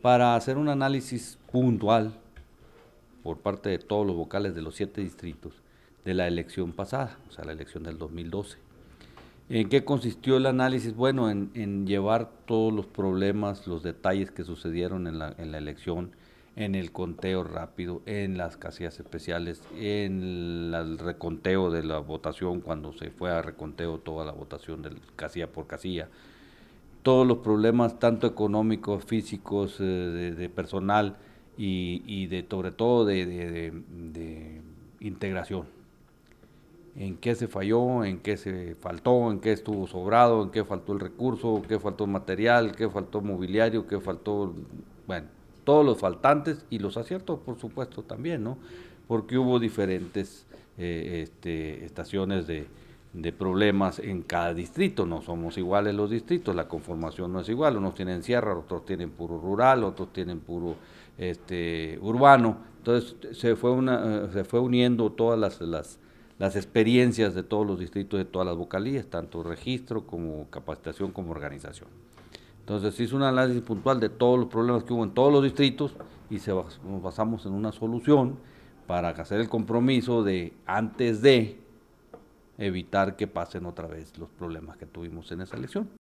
para hacer un análisis puntual por parte de todos los vocales de los siete distritos de la elección pasada, o sea, la elección del 2012. ¿En qué consistió el análisis? Bueno, en, llevar todos los problemas, los detalles que sucedieron en la, elección, en el conteo rápido, en las casillas especiales, en el reconteo de la votación, cuando se fue a reconteo toda la votación del casilla por casilla, todos los problemas, tanto económicos, físicos, eh, de, personal y, de, sobre todo de, integración. En qué se falló, en qué se faltó, en qué estuvo sobrado, en qué faltó el recurso, qué faltó material, qué faltó mobiliario, qué faltó, bueno, todos los faltantes y los aciertos, por supuesto, también, ¿no? Porque hubo diferentes eh, este, estaciones de, de problemas en cada distrito, no somos iguales los distritos, la conformación no es igual, unos tienen sierra, otros tienen puro rural, otros tienen puro este, urbano, entonces se fue, una, se fue uniendo todas las, las, las experiencias de todos los distritos, de todas las vocalías, tanto registro como capacitación como organización. Entonces hizo un análisis puntual de todos los problemas que hubo en todos los distritos y se nos basamos en una solución para hacer el compromiso de antes de evitar que pasen otra vez los problemas que tuvimos en esa lección.